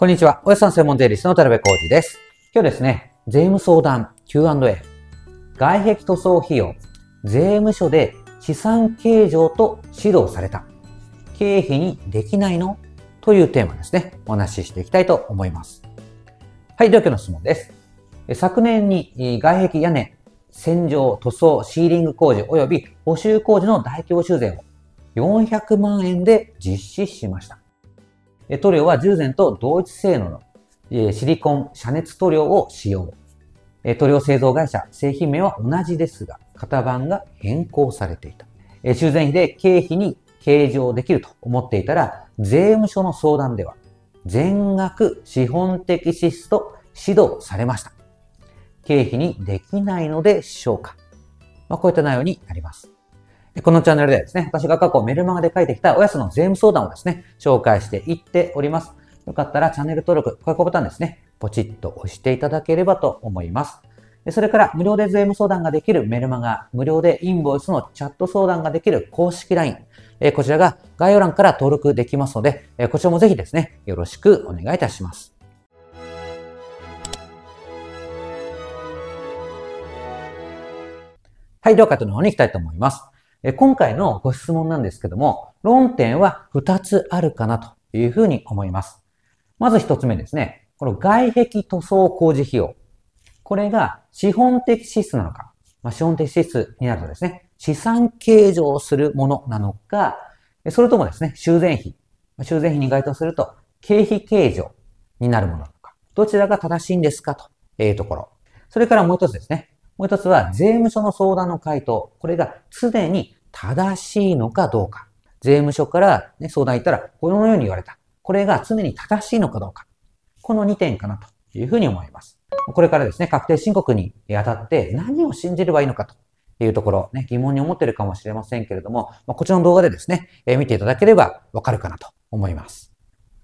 こんにちは。おやさん専門税理士の田辺浩二です。今日ですね、税務相談 Q&A、外壁塗装費用、税務署で資産計上と指導された、経費にできないのというテーマですね、お話ししていきたいと思います。はい、では今日の質問です。昨年に外壁屋根、洗浄、塗装、シーリング工事及び補修工事の大規模修繕を400万円で実施しました。塗料は従前と同一性能のシリコン遮熱塗料を使用。塗料製造会社、製品名は同じですが、型番が変更されていた。修繕費で経費に計上できると思っていたら、税務署の相談では、全額資本的支出と指導されました。経費にできないのでしょうか。まあ、こういった内容になります。このチャンネルではですね、私が過去メルマガで書いてきたおやすの税務相談をですね、紹介していっております。よかったらチャンネル登録、高評ボタンですね、ポチッと押していただければと思います。それから無料で税務相談ができるメルマガ、無料でインボイスのチャット相談ができる公式 LINE、こちらが概要欄から登録できますので、こちらもぜひですね、よろしくお願いいたします。はい、では、回答の方に行きたいと思います。え今回のご質問なんですけども、論点は2つあるかなというふうに思います。まず1つ目ですね。この外壁塗装工事費用。これが資本的支出なのか、まあ、資本的支出になるとですね、資産計上するものなのか、それともですね、修繕費。修繕費に該当すると、経費計上になるものなのか、どちらが正しいんですかというところ。それからもう一つですね、もう一つは税務署の相談の回答。これが常に正しいのかどうか。税務署から、ね、相談行ったら、このように言われた。これが常に正しいのかどうか。この2点かなというふうに思います。これからですね、確定申告にあたって何を信じればいいのかというところ、ね、疑問に思っているかもしれませんけれども、まこちらの動画でですね、え見ていただければわかるかなと思います。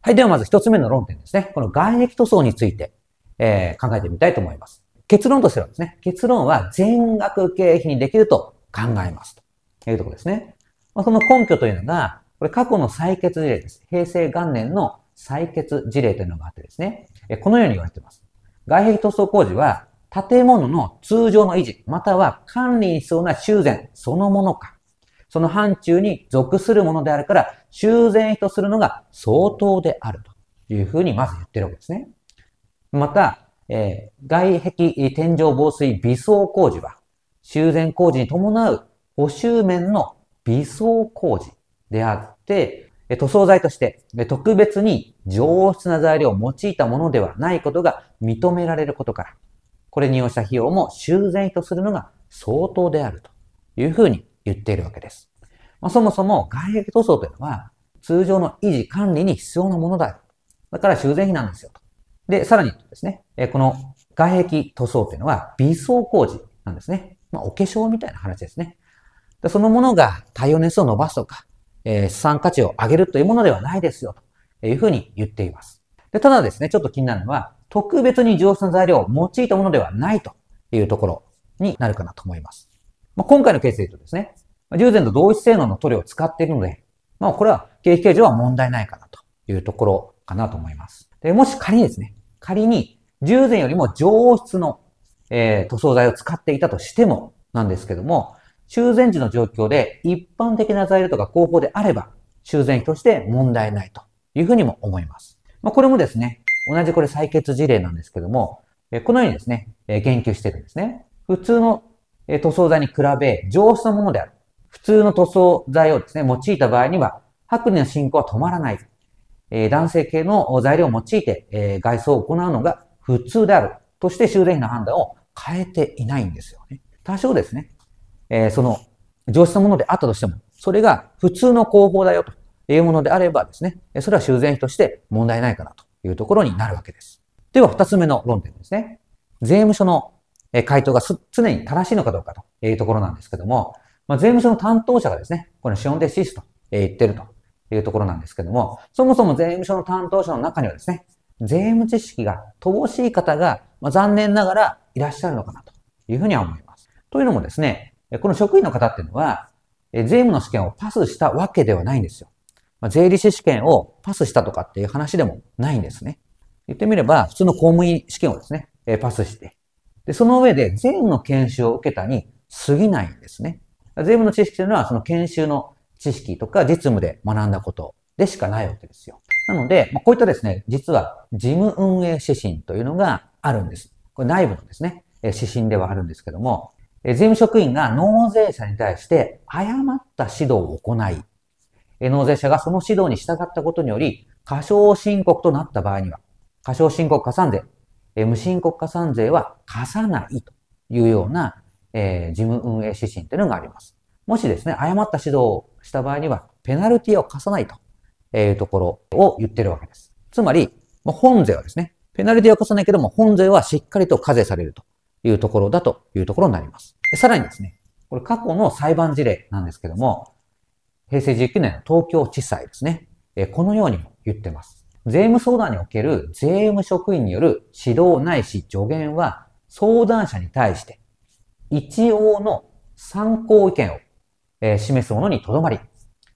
はい、ではまず1つ目の論点ですね。この外壁塗装について、え考えてみたいと思います。結論としてはですね、結論は全額経費にできると考えますというところですね。まあ、その根拠というのが、これ過去の採決事例です。平成元年の採決事例というのがあってですね、このように言われています。外壁塗装工事は建物の通常の維持、または管理に必要な修繕そのものか、その範疇に属するものであるから、修繕費とするのが相当であるというふうにまず言っているわけですね。また、えー、外壁天井防水微装工事は、修繕工事に伴う補修面の微装工事であって、塗装材として特別に上質な材料を用いたものではないことが認められることから、これに要した費用も修繕費とするのが相当であるというふうに言っているわけです。まあ、そもそも外壁塗装というのは通常の維持管理に必要なものだよ。だから修繕費なんですよと。で、さらにですね、えこの外壁塗装というのは微層工事なんですね。まあ、お化粧みたいな話ですね。でそのものが耐用年数を伸ばすとか、え資産価値を上げるというものではないですよ、というふうに言っています。でただですね、ちょっと気になるのは、特別に上質な材料を用いたものではないというところになるかなと思います。まあ、今回のケースで言うとですね、従前と同一性能の塗料を使っているので、まあこれは経費計上は問題ないかなというところかなと思います。えもし仮にですね、仮に従前よりも上質の、えー、塗装材を使っていたとしてもなんですけども、修繕時の状況で一般的な材料とか工法であれば、修繕費として問題ないというふうにも思います。まあ、これもですね、同じこれ採決事例なんですけども、このようにですね、言及してるんですね。普通の塗装材に比べ上質なものである。普通の塗装材をですね、用いた場合には、剥離の進行は止まらない。え男性系の材料を用いて、え外装を行うのが普通であるとして修繕費の判断を変えていないんですよね。多少ですね、えその上質なものであったとしても、それが普通の工法だよというものであればですね、それは修繕費として問題ないかなというところになるわけです。では、二つ目の論点ですね。税務署の回答が常に正しいのかどうかというところなんですけども、まあ、税務署の担当者がですね、この資本シスと言ってるというところなんですけども、そもそも税務署の担当者の中にはですね、税務知識が乏しい方が、まあ、残念ながらいらっしゃるのかなというふうには思います。というのもですね、この職員の方っていうのは、税務の試験をパスしたわけではないんですよ。まあ、税理士試験をパスしたとかっていう話でもないんですね。言ってみれば、普通の公務員試験をですね、パスして、で、その上で税務の研修を受けたに過ぎないんですね。税務の知識というのは、その研修の知識とか実務で学んだことでしかないわけですよ。なので、こういったですね、実は事務運営指針というのがあるんです。これ内部のですね、指針ではあるんですけども、税務職員が納税者に対して誤った指導を行い、納税者がその指導に従ったことにより、過少申告となった場合には、過少申告加算税、無申告加算税は課さないというような、えー、事務運営指針というのがあります。もしですね、誤った指導をした場合には、ペナルティを課さないというところを言ってるわけです。つまり、本税はですね、ペナルティは課さないけども、本税はしっかりと課税されるというところだというところになります。さらにですね、これ過去の裁判事例なんですけども、平成19年の東京地裁ですね、このようにも言ってます。税務相談における税務職員による指導ないし助言は相談者に対して一応の参考意見をえ示すものにとどまり、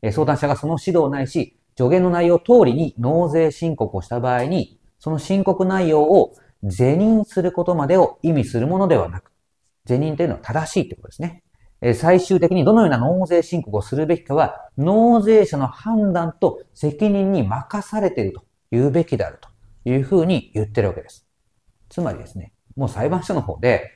え相談者がその指導ないし、助言の内容通りに納税申告をした場合に、その申告内容を是認することまでを意味するものではなく、是認というのは正しいということですね。え最終的にどのような納税申告をするべきかは、納税者の判断と責任に任されていると言うべきであるというふうに言ってるわけです。つまりですね、もう裁判所の方で、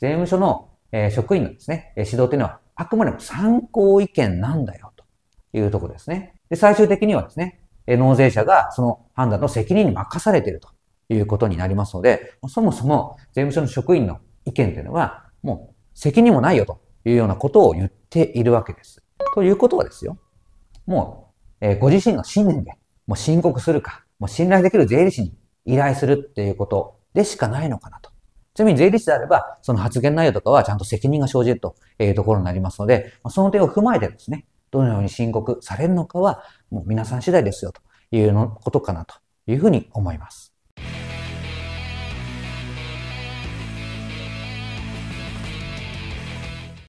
税務署の職員のですね、指導というのはあくまでも参考意見なんだよ、というところですね。で、最終的にはですね、納税者がその判断の責任に任されているということになりますので、そもそも税務署の職員の意見というのは、もう責任もないよというようなことを言っているわけです。ということはですよ、もう、えご自身の信念で、もう申告するか、もう信頼できる税理士に依頼するっていうことでしかないのかなとちなみに税理士であれば、その発言内容とかはちゃんと責任が生じるというところになりますので、その点を踏まえてですね、どのように申告されるのかは、もう皆さん次第ですよというのことかなというふうに思います。